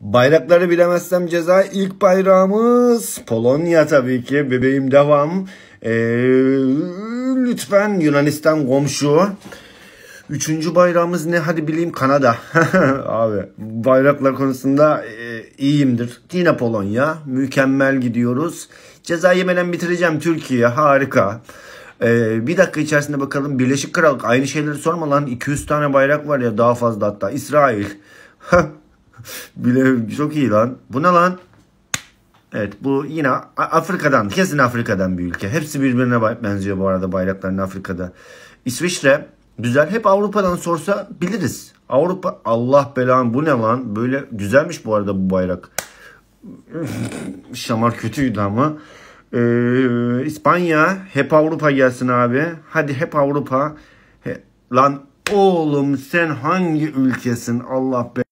Bayrakları bilemezsem ceza ilk bayrağımız Polonya tabii ki bebeğim devam. Ee, lütfen Yunanistan komşu. Üçüncü bayrağımız ne hadi bileyim Kanada. Abi bayraklar konusunda e, iyiyimdir. Yine Polonya mükemmel gidiyoruz. Ceza yemeden bitireceğim Türkiye harika. Ee, bir dakika içerisinde bakalım Birleşik Krallık aynı şeyleri sorma lan 200 tane bayrak var ya daha fazla hatta İsrail. Bile çok iyi lan. Bu ne lan? Evet bu yine Afrika'dan kesin Afrika'dan bir ülke. Hepsi birbirine benziyor bu arada bayrakların Afrika'da. İsviçre güzel. Hep Avrupa'dan sorsa biliriz. Avrupa Allah belan bu ne lan? Böyle güzelmiş bu arada bu bayrak. Şamar kötüydü ama. Ee, İspanya hep Avrupa gelsin abi. Hadi hep Avrupa. He, lan oğlum sen hangi ülkesin Allah belanı.